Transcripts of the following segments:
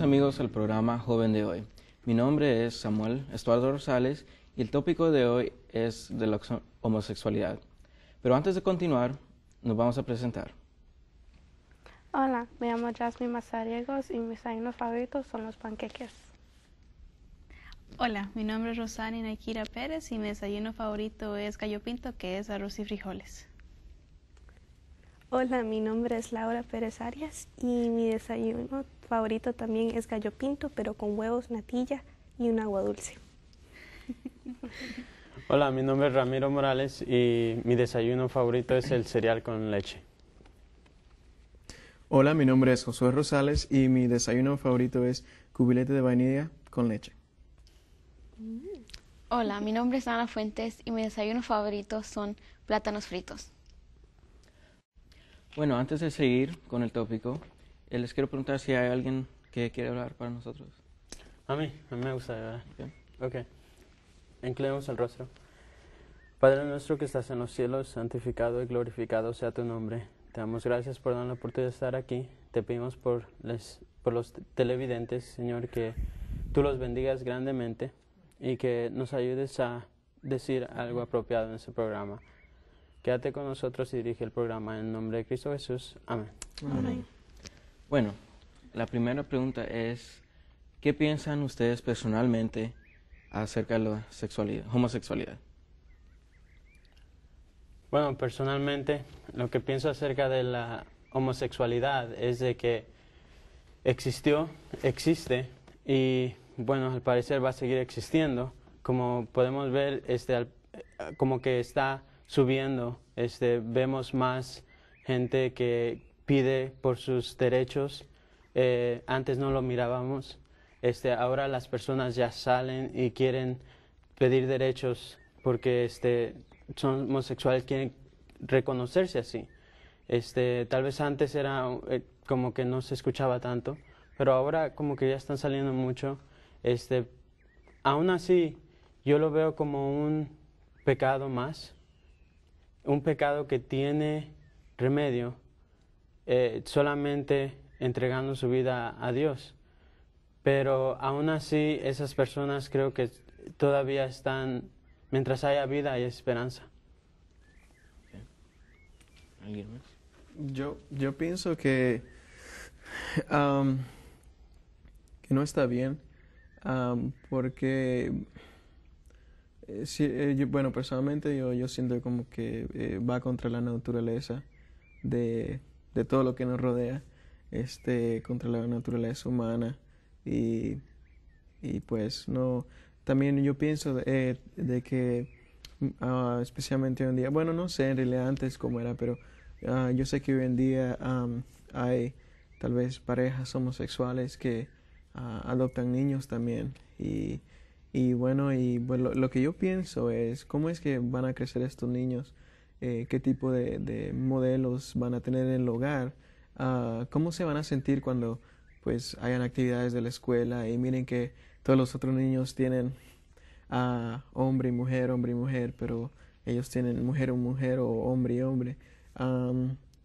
amigos al programa Joven de hoy. Mi nombre es Samuel Estuardo Rosales y el tópico de hoy es de la homosexualidad. Pero antes de continuar, nos vamos a presentar. Hola, me llamo Jasmine Mazariegos y mis desayunos favoritos son los panqueques. Hola, mi nombre es Rosani Naikira Pérez y mi desayuno favorito es gallo pinto, que es arroz y frijoles. Hola, mi nombre es Laura Pérez Arias y mi desayuno favorito también es gallo pinto, pero con huevos, natilla y un agua dulce. Hola, mi nombre es Ramiro Morales y mi desayuno favorito es el cereal con leche. Hola, mi nombre es Josué Rosales y mi desayuno favorito es cubilete de vainilla con leche. Hola, mi nombre es Ana Fuentes y mi desayuno favorito son plátanos fritos. Bueno, antes de seguir con el tópico, eh, les quiero preguntar si hay alguien que quiere hablar para nosotros. A mí, a mí me gusta. Okay. ok. Inclinemos el rostro. Padre nuestro que estás en los cielos, santificado y glorificado sea tu nombre. Te damos gracias por darnos la oportunidad de estar aquí. Te pedimos por los televidentes, Señor, que tú los bendigas grandemente y que nos ayudes a decir algo apropiado en este programa. Quédate con nosotros y dirige el programa en nombre de Cristo Jesús. Amén. Bueno, la primera pregunta es, ¿qué piensan ustedes personalmente acerca de la sexualidad, homosexualidad? Bueno, personalmente lo que pienso acerca de la homosexualidad es de que existió, existe y bueno, al parecer va a seguir existiendo. Como podemos ver, este, como que está subiendo. Este, vemos más gente que pide por sus derechos. Eh, antes no lo mirábamos. Este, ahora las personas ya salen y quieren pedir derechos porque este, son homosexuales, quieren reconocerse así. Este, tal vez antes era eh, como que no se escuchaba tanto, pero ahora como que ya están saliendo mucho. Este, aún así, yo lo veo como un pecado más, un pecado que tiene remedio eh, solamente entregando su vida a Dios. Pero aún así esas personas creo que todavía están, mientras haya vida hay esperanza. ¿Alguien más? Yo, yo pienso que, que no está bien porque eh, sí, eh, bueno, personalmente yo, yo siento como que eh, va contra la naturaleza de, de, todo lo que nos rodea, este, contra la naturaleza humana y, y pues no, también yo pienso de, que ah, especialmente hoy en día, bueno, no sé en realidad antes cómo era, pero ah, yo sé que hoy en día hay tal vez parejas homosexuales que ah, adoptan niños también y y bueno, y bueno, pues, lo, que yo pienso es cómo es que van a crecer estos niños, eh, qué tipo de, modelos van a tener en el hogar, ah, cómo se van a sentir cuando pues hayan actividades de la escuela y miren que todos los otros niños tienen a hombre y mujer, hombre y mujer, pero ellos tienen mujer y mujer o hombre y hombre.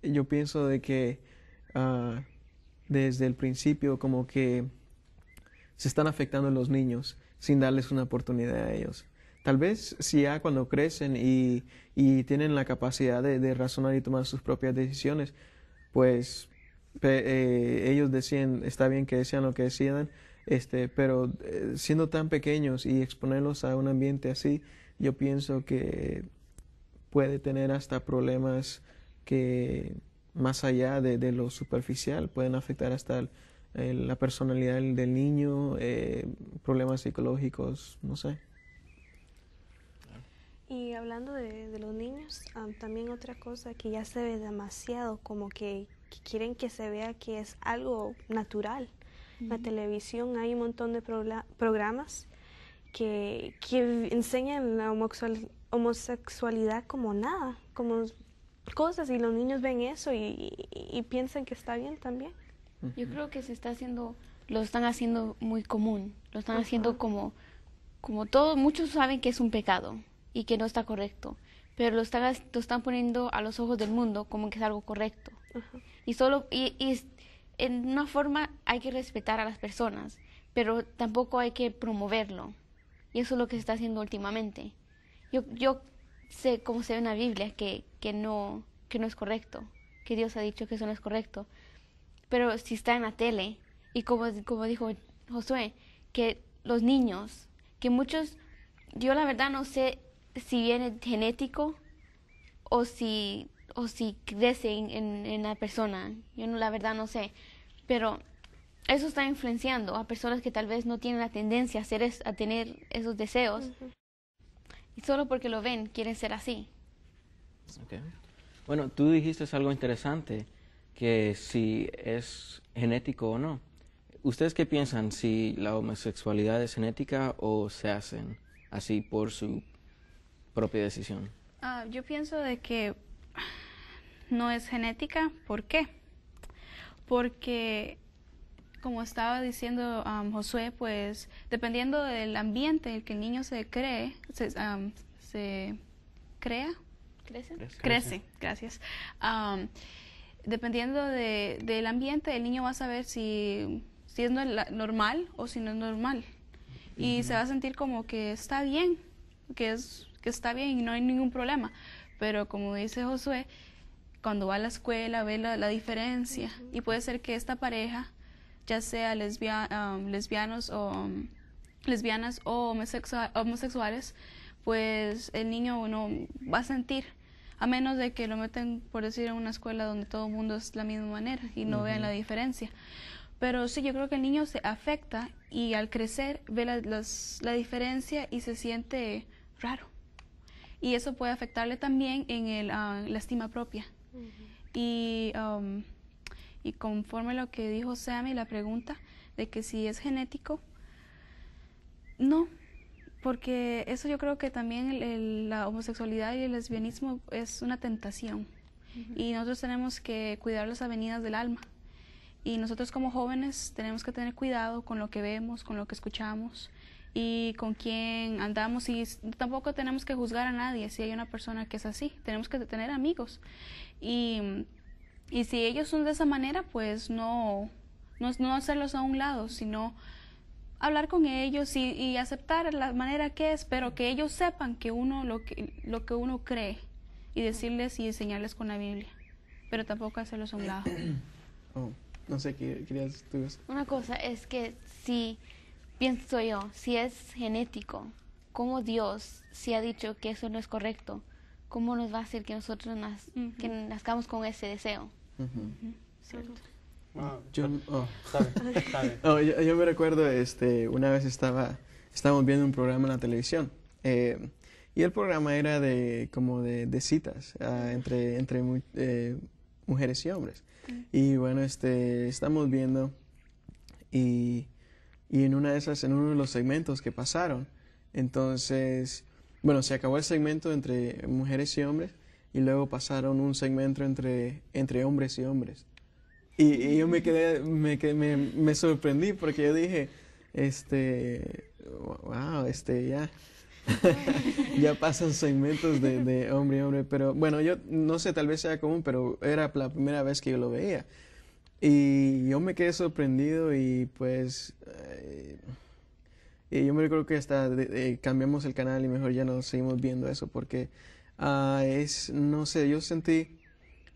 yo pienso de que ah, desde el principio como que se están afectando los niños sin darles una oportunidad a ellos. Tal vez si ya cuando crecen y, tienen la capacidad de, razonar y tomar sus propias decisiones, pues eh, ellos decían, está bien que decían lo que decidan, este, pero eh, siendo tan pequeños y exponerlos a un ambiente así, yo pienso que puede tener hasta problemas que más allá de lo superficial pueden afectar hasta el, eh, la personalidad del, niño, eh, problemas psicológicos, no sé. Y hablando de, los niños, ah, también otra cosa que ya se ve demasiado, como que, quieren que se vea que es algo natural. la televisión hay un montón de programas que, enseñan la homosexualidad como nada, como cosas, y los niños ven eso y piensan que está bien también. Yo creo que se está haciendo, lo están haciendo muy común, lo están haciendo como, como todo, muchos saben que es un pecado y que no está correcto, pero lo están, lo están poniendo a los ojos del mundo como que es algo correcto. Y solo, y, en una forma hay que respetar a las personas, pero tampoco hay que promoverlo. Y eso es lo que se está haciendo últimamente. Yo, sé como se ve en la Biblia que, que no es correcto, que Dios ha dicho que eso no es correcto, pero si está en la tele, y como, dijo Josué, que los niños, que muchos, yo la verdad no sé si viene genético o si, o si en, en la persona, yo no, la verdad no sé, pero eso está influenciando a personas que tal vez no tienen la tendencia a, ser a tener esos deseos. Y solo porque lo ven, quieren ser así. Bueno, tú dijiste algo interesante que si es genético o no. ¿Ustedes qué piensan si la homosexualidad es genética o se hacen así por su propia decisión? Ah, yo pienso de que no es genética. ¿Por qué? Porque, como estaba diciendo um, Josué, pues dependiendo del ambiente en el que el niño se cree, se, um, crea, crece, crece, gracias. Um, dependiendo de, del ambiente, el niño va a saber si, es normal o si no es normal. Y se va a sentir como que está bien, que, es, está bien y no hay ningún problema. Pero como dice Josué, cuando va a la escuela ve la, diferencia y puede ser que esta pareja, ya sea um, lesbianos o lesbianas o homosexuales, pues el niño no va a sentir a menos de que lo meten, por decir, en una escuela donde todo el mundo es la misma manera y no vean la diferencia. Pero sí, yo creo que el niño se afecta y al crecer ve la, la diferencia y se siente raro. Y eso puede afectarle también en el, ah, la estima propia. y, um, y conforme lo que dijo Sammy, la pregunta de que si es genético, no, porque eso yo creo que también la homosexualidad y el lesbianismo es una tentación y nosotros tenemos que cuidar las avenidas del alma y nosotros como jóvenes tenemos que tener cuidado con lo que vemos, con lo que escuchamos y con quién andamos y tampoco tenemos que juzgar a nadie si hay una persona que es así, tenemos que tener amigos y, si ellos son de esa manera pues no, no, no hacerlos a un lado, sino hablar con ellos y, aceptar la manera que es, pero que ellos sepan que uno lo que, lo que uno cree y decirles y enseñarles con la Biblia, pero tampoco hacerlos a un lado. Oh, no sé qué querías tú. Una cosa es que si pienso yo, si es genético, como Dios si ha dicho que eso no es correcto, cómo nos va a hacer que nosotros que nazcamos con ese deseo? yo, yo, me recuerdo, este, una vez estaba, estábamos viendo un programa en la televisión eh, y el programa era de como de, citas ah, entre, entre eh, mujeres y hombres. Mm. Y bueno, este, estamos viendo y, y, en una de esas, en uno de los segmentos que pasaron, entonces, bueno, se acabó el segmento entre mujeres y hombres y luego pasaron un segmento entre, entre hombres y hombres. Y, yo me quedé, me, me, me sorprendí porque yo dije, este, wow, este, ya. ya pasan segmentos de, de hombre hombre, pero bueno, yo no sé, tal vez sea común, pero era la primera vez que yo lo veía. Y yo me quedé sorprendido y pues... Eh, y yo me recuerdo que hasta eh, cambiamos el canal y mejor ya no seguimos viendo eso porque ah, es, no sé, yo sentí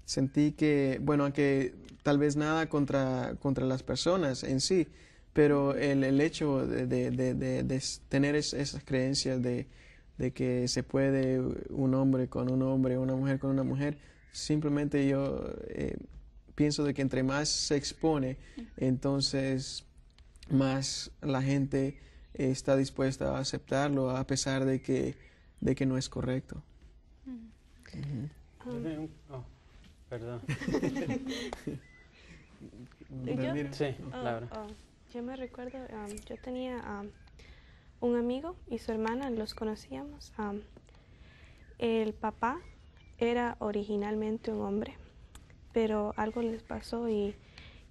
sentí que, bueno, que tal vez nada contra, contra las personas en sí, pero el, el hecho de, de, de, tener esas creencias de, que se puede un hombre con un hombre, una mujer con una mujer, simplemente yo eh, pienso de que entre más se expone, entonces más la gente está dispuesta a aceptarlo a pesar de que, de que no es correcto. Mm. Perdón. yo, sí, ah, ah, yo me recuerdo, ah, yo tenía un amigo y su hermana, los conocíamos. el papá era originalmente un hombre, pero algo les pasó y,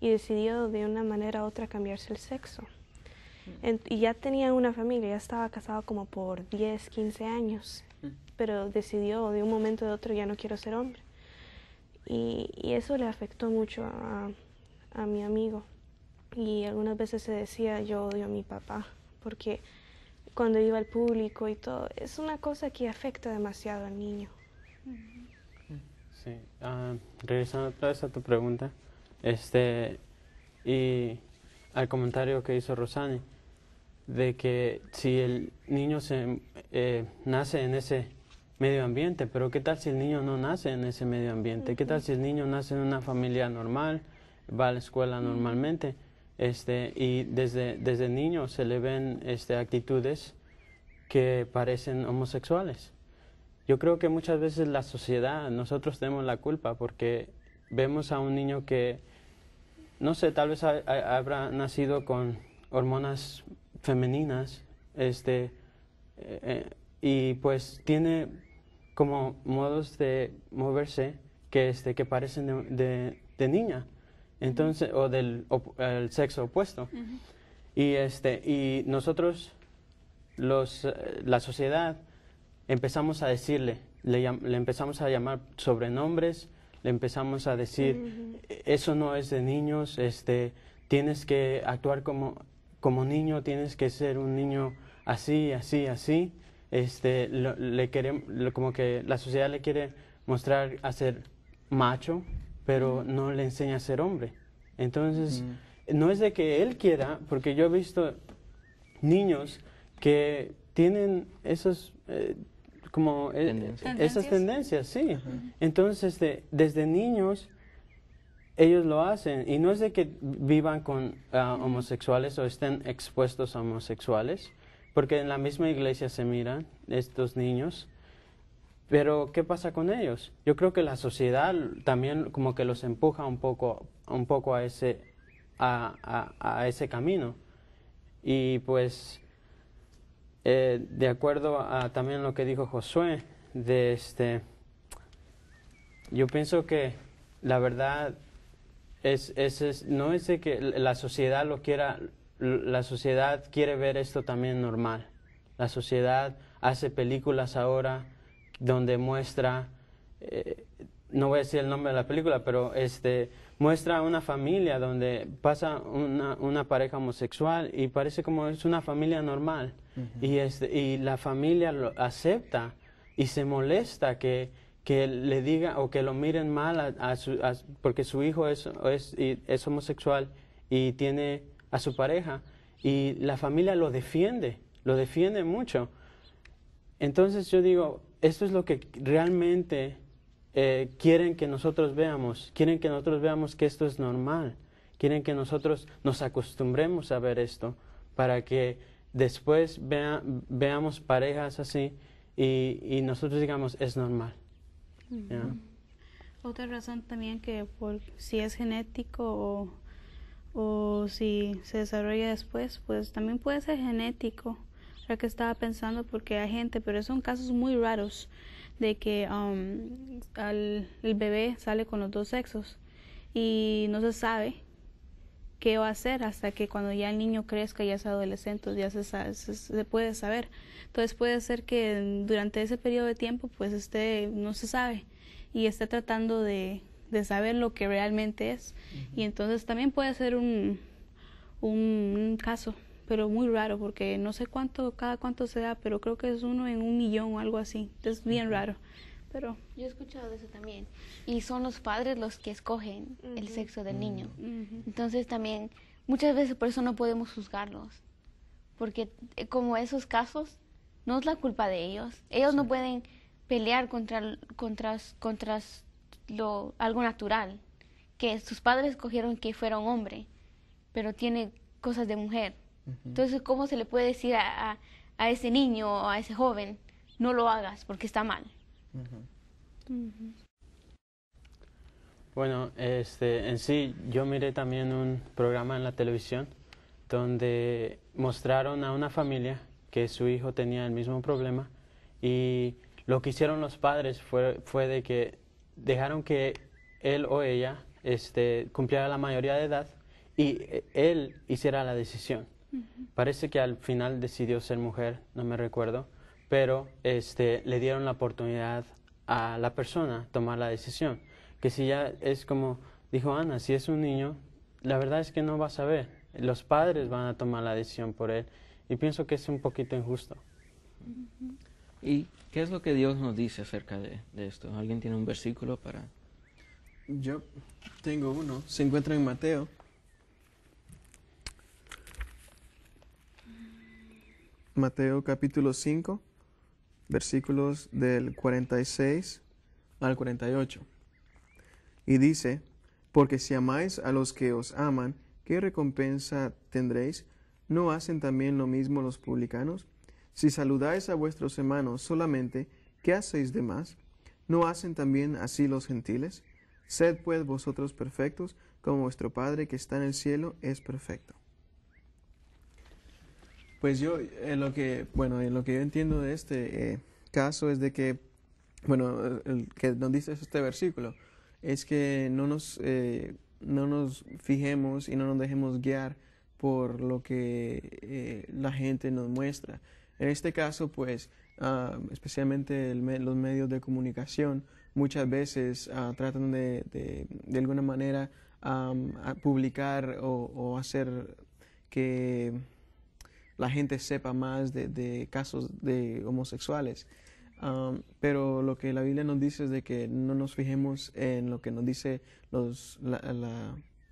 decidió de una manera u otra cambiarse el sexo. Mm. y ya tenía una familia, ya estaba casado como por 10, 15 años, mm. pero decidió de un momento u otro ya no quiero ser hombre. Y, eso le afectó mucho a, mi amigo. Y algunas veces se decía yo odio a mi papá, porque cuando iba al público y todo, es una cosa que afecta demasiado al niño. Sí, ah, regresando a tu pregunta, este, y al comentario que hizo Rosani, de que si el niño se eh, nace en ese medio ambiente, pero ¿qué tal si el niño no nace en ese medio ambiente? ¿Qué tal si el niño nace en una familia normal, va a la escuela normalmente? Este, y desde, desde niño se le ven este, actitudes que parecen homosexuales. Yo creo que muchas veces la sociedad, nosotros tenemos la culpa porque vemos a un niño que, no sé, tal vez habrá nacido con hormonas femeninas, este, eh, eh, y pues tiene como modos de moverse que, este, que parecen de, niña, entonces, o del sexo opuesto. Y, este, y nosotros, los, eh, la sociedad, empezamos a decirle, le, empezamos a llamar sobrenombres, le empezamos a decir, e, eso no es de niños, este, tienes que actuar como, como niño, tienes que ser un niño así, así, así este, le quiere, como que la sociedad le quiere mostrar a ser macho, pero no le enseña a ser hombre. Entonces, no es de que él quiera, porque yo he visto niños que tienen esos... Eh, como eh, eh, esas tendencias, sí. Entonces, este, desde niños ellos lo hacen y no es de que vivan con ah, homosexuales o estén expuestos a homosexuales, porque en la misma iglesia se miran estos niños. Pero, ¿qué pasa con ellos? Yo creo que la sociedad también como que los empuja un poco, un poco a, ese, a, ese camino. Y pues, eh, de acuerdo a también lo que dijo Josué, de este, yo pienso que la verdad es, es, no es de que la sociedad lo quiera la sociedad quiere ver esto también normal. La sociedad hace películas ahora donde muestra, eh, no voy a decir el nombre de la película, pero este, muestra una familia donde pasa una, pareja homosexual y parece como es una familia normal. y, este, y la familia lo acepta y se molesta que, que le diga o que lo miren mal porque su hijo es, es homosexual y tiene a su pareja y la familia lo defiende, lo defiende mucho. Entonces yo digo, esto es lo que realmente eh, quieren que nosotros veamos, quieren que nosotros veamos que esto es normal, quieren que nosotros nos acostumbremos a ver esto para que después veamos parejas así y, nosotros digamos es normal. Otra razón también que si es genético o o si se desarrolla después, pues también puede ser genético. lo que estaba pensando, porque hay gente, pero son casos muy raros de que um, al, el bebé sale con los dos sexos y no se sabe qué va a hacer hasta que cuando ya el niño crezca, ya es adolescente, ya se, puede saber. Entonces puede ser que durante ese periodo de tiempo pues esté, no se sabe y esté tratando de de saber lo que realmente es. Y entonces también puede ser un, caso, pero muy raro, porque no sé cuánto, cada cuánto se da, pero creo que es uno en un millón o algo así. Es bien raro. Pero yo he escuchado eso también. Y son los padres los que escogen el sexo del niño. Entonces también muchas veces por eso no podemos juzgarlos. Porque eh, como esos casos, no es la culpa de ellos. Ellos no pueden pelear contra, contra, contra lo, algo natural, que sus padres escogieron que fuera un hombre, pero tiene cosas de mujer. Entonces, ¿cómo se le puede decir a, ese niño o a ese joven, no lo hagas porque está mal? Bueno, este, en sí, yo miré también un programa en la televisión donde mostraron a una familia que su hijo tenía el mismo problema y lo que hicieron los padres fue, fue de que dejaron que él o ella este, cumpliera la mayoría de edad y eh, él hiciera la decisión. Parece que al final decidió ser mujer, no me recuerdo, pero este, le dieron la oportunidad a la persona tomar la decisión. Que si ya es como dijo Ana, si es un niño, la verdad es que no va a saber. Los padres van a tomar la decisión por él y pienso que es un poquito injusto. ¿Y qué es lo que Dios nos dice acerca de, esto? ¿Alguien tiene un versículo para...? Yo tengo uno. Se encuentra en Mateo. Mateo capítulo 5, versículos del 46 al 48. Y dice, porque si amáis a los que os aman, ¿qué recompensa tendréis? ¿No hacen también lo mismo los publicanos? Si saludáis a vuestros hermanos solamente, ¿qué hacéis de más? ¿No hacen también así los gentiles? Sed pues vosotros perfectos, como vuestro Padre que está en el cielo es perfecto. Pues yo, en eh, lo que, bueno, en eh, lo que yo entiendo de este eh, caso es de que, bueno, que nos dice este versículo, es que no nos, no nos fijemos y no nos dejemos guiar por lo que la gente nos muestra. En este caso, pues, ah, especialmente los medios de comunicación muchas veces ah, tratan de, de, alguna manera publicar o, hacer que la gente sepa más de, casos de homosexuales. pero lo que la Biblia nos dice es de que no nos fijemos en lo que nos dice los,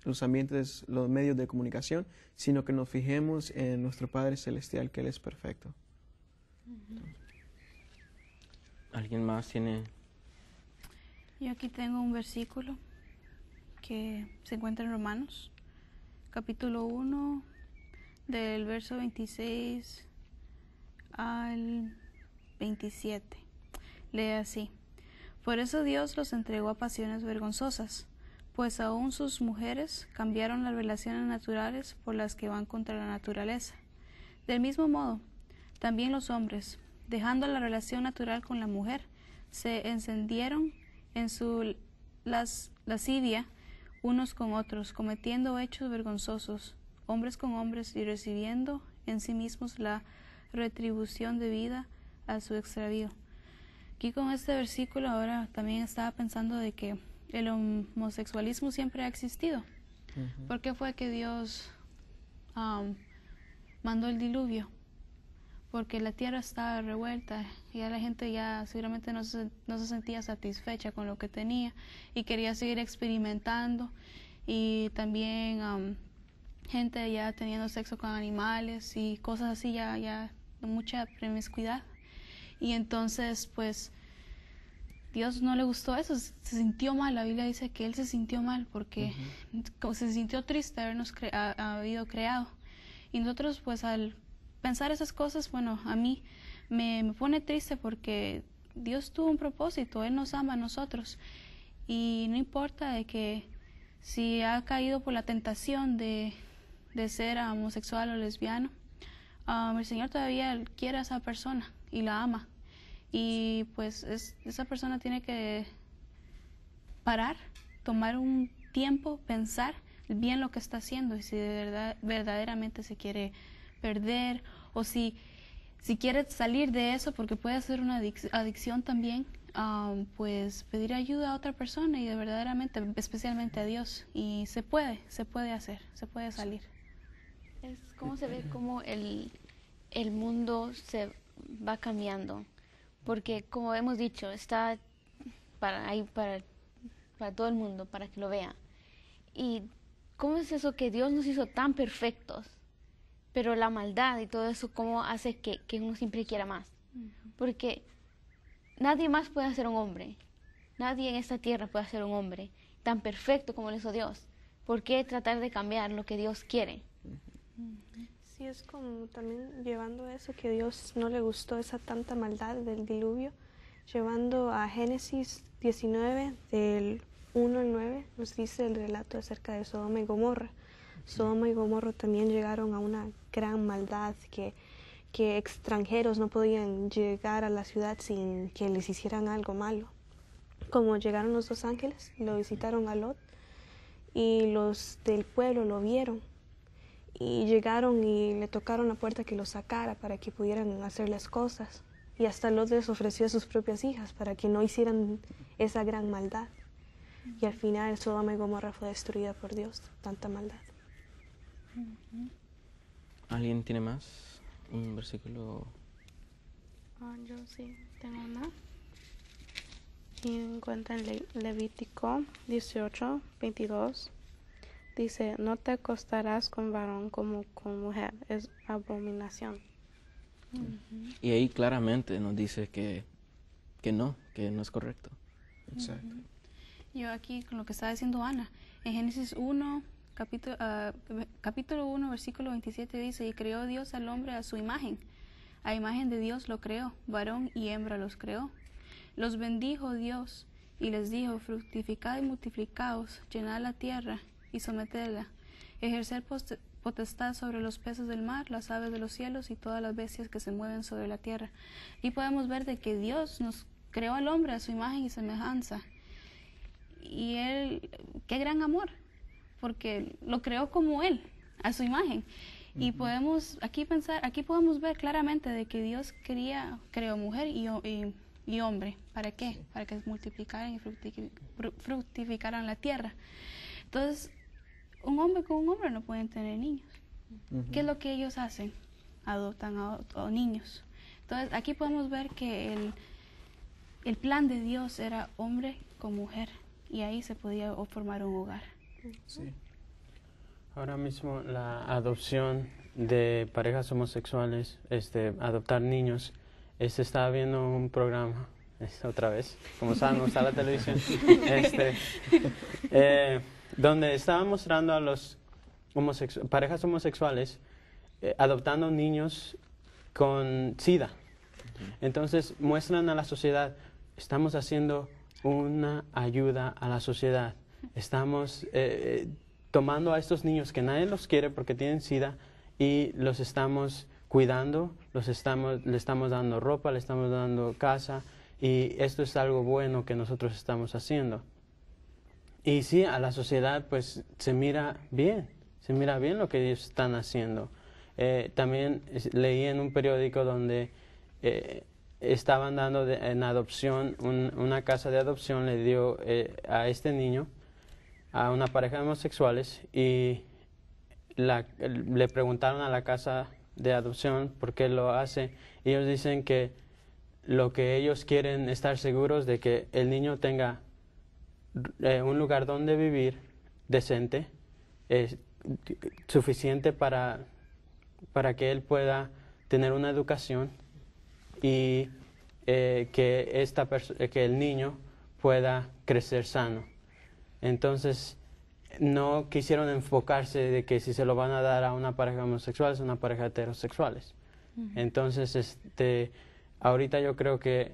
los ambientes, los medios de comunicación, sino que nos fijemos en nuestro Padre Celestial, que Él es perfecto. ¿Alguien más tiene? Yo aquí tengo un versículo que se encuentra en Romanos, capítulo 1, del verso 26 al 27. Lee así. Por eso Dios los entregó a pasiones vergonzosas, pues aún sus mujeres cambiaron las relaciones naturales por las que van contra la naturaleza. Del mismo modo, también los hombres, dejando la relación natural con la mujer, se encendieron en su las, lascivia unos con otros, cometiendo hechos vergonzosos, hombres con hombres, y recibiendo en sí mismos la retribución debida a su extravío. Aquí con este versículo ahora también estaba pensando de que el homosexualismo siempre ha existido. ¿Por qué fue que Dios um, mandó el diluvio? porque la tierra estaba revuelta y la gente ya seguramente no se, sentía satisfecha con lo que tenía y quería seguir experimentando y también um, gente ya teniendo sexo con animales y cosas así ya ya mucha promiscuidad y entonces pues Dios no le gustó eso, se sintió mal, la Biblia dice que él se sintió mal porque se sintió triste habernos habido creado. Y nosotros pues al pensar esas cosas, bueno, a mí me, me, pone triste porque Dios tuvo un propósito, Él nos ama a nosotros y no importa de que si ha caído por la tentación de, de ser homosexual o lesbiano, um, el Señor todavía quiere a esa persona y la ama y pues esa persona tiene que parar, tomar un tiempo, pensar bien lo que está haciendo y si de verdad, verdaderamente se quiere perder o si, si quieres salir de eso, porque puede ser una adicción también, pues pedir ayuda a otra persona y verdaderamente, especialmente a Dios. Y se puede, se puede hacer, se puede salir. Es como se ve como el, mundo se va cambiando, porque como hemos dicho, está para, ahí para, para todo el mundo, para que lo vea. ¿Y cómo es eso que Dios nos hizo tan perfectos? pero la maldad y todo eso, ¿cómo hace que, que uno siempre quiera más? Porque nadie más puede ser un hombre, nadie en esta tierra puede ser un hombre tan perfecto como lo hizo Dios. ¿Por qué tratar de cambiar lo que Dios quiere? si Sí, es como también llevando eso que Dios no le gustó esa tanta maldad del diluvio, llevando a Génesis 19 del 1 al 9 nos dice el relato acerca de Sodoma y Gomorra. Sodoma y Gomorra también llegaron a una gran maldad que, que extranjeros no podían llegar a la ciudad sin que les hicieran algo malo. Como llegaron los dos ángeles, lo visitaron a Lot y los del pueblo lo vieron y llegaron y le tocaron la puerta que lo sacara para que pudieran hacer las cosas. Y hasta Lot les ofreció a sus propias hijas para que no hicieran esa gran maldad. Y al final Sodoma y Gomorra fue destruida por Dios, tanta maldad. ¿Alguien tiene más? ¿Un versículo? Ah, yo sí, tengo una. Y encuentra en Levítico 18, 22. Dice, no te acostarás con varón como con mujer, es abominación. Y ahí claramente nos dice que, que no, que no es correcto. Exacto. Yo aquí con lo que estaba diciendo Ana, en Génesis 1, Ah, capítulo, 1, versículo 27 dice, y creó Dios al hombre a su imagen. A imagen de Dios lo creó, varón y hembra los creó. Los bendijo Dios y les dijo, fructificad y multiplicaos, llenad la tierra y sometedla, ejercer potestad sobre los peces del mar, las aves de los cielos y todas las bestias que se mueven sobre la tierra. Y podemos ver de que Dios nos creó al hombre a su imagen y semejanza. Y él, qué gran amor, porque lo creó como Él, a su imagen. Y podemos aquí pensar, aquí podemos ver claramente de que Dios quería, creó mujer y, y, hombre. ¿Para qué? Para que multiplicaran y fructificaran la tierra. Entonces, un hombre con un hombre no pueden tener niños. ¿Qué es lo que ellos hacen? Adoptan a, niños. Entonces, aquí podemos ver que el plan de Dios era hombre con mujer y ahí se podía formar un hogar. Ahora mismo la adopción de parejas homosexuales, este, adoptar niños, este eh, estaba viendo un programa, otra vez, como saben, está la televisión, este, eh, donde estaba mostrando a los parejas homosexuales eh, adoptando niños con SIDA. Entonces muestran a la sociedad, estamos haciendo una ayuda a la sociedad Estamos eh, eh, tomando a estos niños que nadie los quiere porque tienen sida y los estamos cuidando, los estamos, le estamos dando ropa, le estamos dando casa y esto es algo bueno que nosotros estamos haciendo. Y sí, a la sociedad pues se mira bien, se mira bien lo que ellos están haciendo. Eh, también leí en un periódico donde estaban dando en adopción, una casa de adopción le dio a este niño a una pareja de homosexuales y le preguntaron a la casa de adopción por qué lo hace. Ellos dicen que lo que ellos quieren estar seguros de que el niño tenga eh, un lugar donde vivir decente, suficiente para, que él pueda tener una educación y eh, que, esta que el niño pueda crecer sano. Entonces, no quisieron enfocarse de que si se lo van a dar a una pareja homosexual es una pareja heterosexuales. Entonces, este, ahorita yo creo que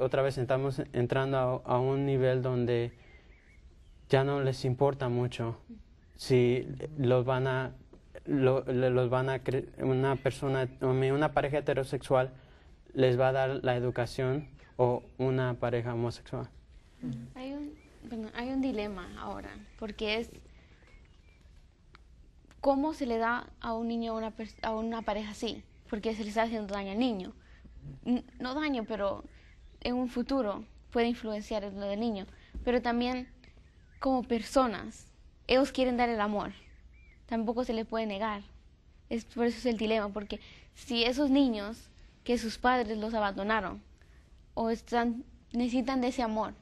otra vez estamos entrando a, un nivel donde ya no les importa mucho si los van a los van a una persona una pareja heterosexual les va a dar la educación o una pareja homosexual bueno, hay un dilema ahora, porque es cómo se le da a un niño a una pareja así, porque se le está haciendo daño al niño. No daño, pero en un futuro puede influenciar en lo del niño, pero también como personas, ellos quieren dar el amor, tampoco se les puede negar. por eso es el dilema, porque si esos niños que sus padres los abandonaron o necesitan de ese amor,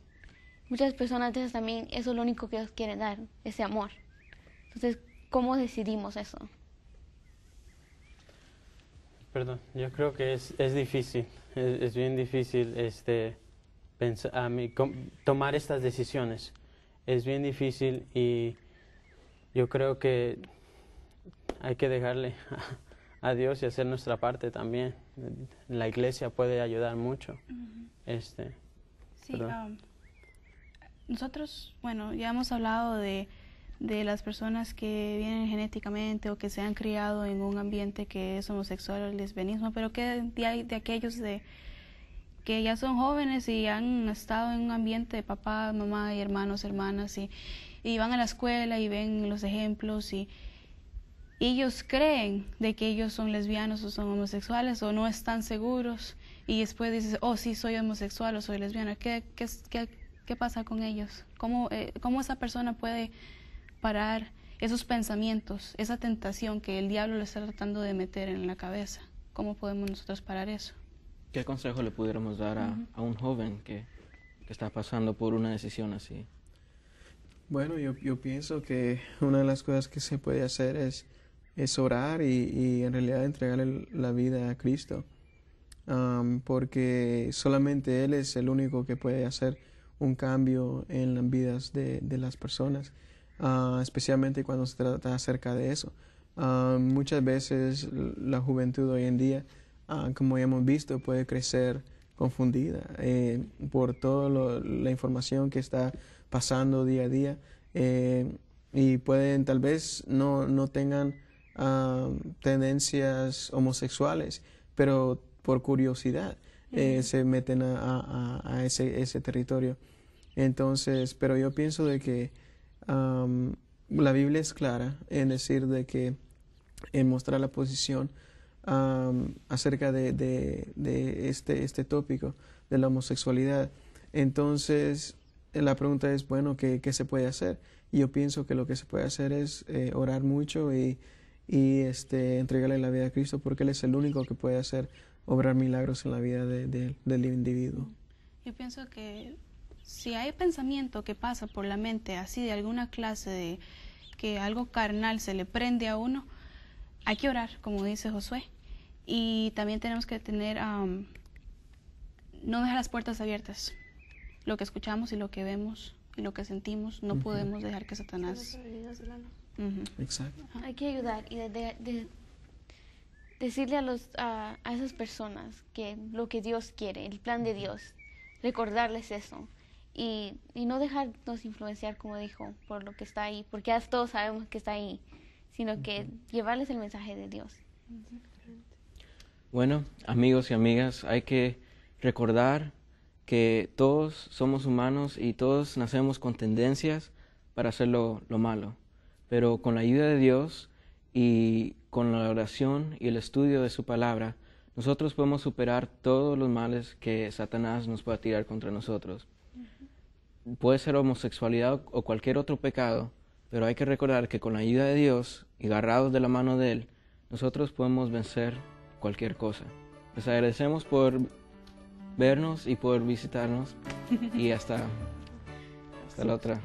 Muchas personas también, eso es lo único que Dios quiere dar, ese amor. Entonces, ¿cómo decidimos eso? Perdón, yo creo que es, es difícil, es, bien difícil este, pensar, a mí, tomar estas decisiones. Es bien difícil y yo creo que hay que dejarle a, Dios y hacer nuestra parte también. La iglesia puede ayudar mucho. este, sí, nosotros, bueno, ya hemos hablado de, de las personas que vienen genéticamente o que se han criado en un ambiente que es homosexual o lesbianismo, pero ¿qué de, de aquellos de que ya son jóvenes y han estado en un ambiente de papá, mamá y hermanos, hermanas y, van a la escuela y ven los ejemplos y, ellos creen de que ellos son lesbianos o son homosexuales o no están seguros y después dices, oh sí, soy homosexual o soy lesbiana, ¿qué, qué, qué, ¿Qué pasa con ellos? ¿Cómo, eh, cómo esa persona puede parar esos pensamientos, esa tentación que el diablo le está tratando de meter en la cabeza? ¿Cómo podemos nosotros parar eso? ¿Qué consejo le pudiéramos dar a, a un joven que, que, está pasando por una decisión así? Bueno, yo, yo, pienso que una de las cosas que se puede hacer es, es orar y, y, en realidad entregarle la vida a Cristo, porque solamente Él es el único que puede hacer un cambio en las vidas de, las personas, ah, especialmente cuando se trata acerca de eso. Ah, muchas veces la juventud hoy en día, ah, como ya hemos visto, puede crecer confundida eh, por toda la información que está pasando día a día eh, y pueden tal vez no, no tengan tendencias homosexuales, pero por curiosidad eh, se meten a, ese, territorio. Entonces, pero yo pienso de que la Biblia es clara en decir de que, en mostrar la posición acerca de, este, este tópico de la homosexualidad. Entonces, la pregunta es, bueno, ¿qué, se puede hacer? yo pienso que lo que se puede hacer es eh, orar mucho y, y este, entregarle la vida a Cristo porque Él es el único que puede hacer obrar milagros en la vida del individuo. Yo pienso que si hay pensamiento que pasa por la mente así de alguna clase de que algo carnal se le prende a uno, hay que orar, como dice Josué. Y también tenemos que tener, no dejar las puertas abiertas. Lo que escuchamos y lo que vemos y lo que sentimos, no podemos dejar que Satanás... Exacto. Hay que ayudar y desde, de decirle a, esas personas que lo que Dios quiere, el plan de Dios, recordarles eso y, no dejarnos influenciar, como dijo, por lo que está ahí, porque ya todos sabemos que está ahí, sino que llevarles el mensaje de Dios. Bueno, amigos y amigas, hay que recordar que todos somos humanos y todos nacemos con tendencias para hacer lo malo, pero con la ayuda de Dios, y con la oración y el estudio de su palabra, nosotros podemos superar todos los males que Satanás nos pueda tirar contra nosotros. Puede ser homosexualidad o cualquier otro pecado, pero hay que recordar que con la ayuda de Dios y agarrados de la mano de Él, nosotros podemos vencer cualquier cosa. Les agradecemos por vernos y por visitarnos y hasta, hasta la otra.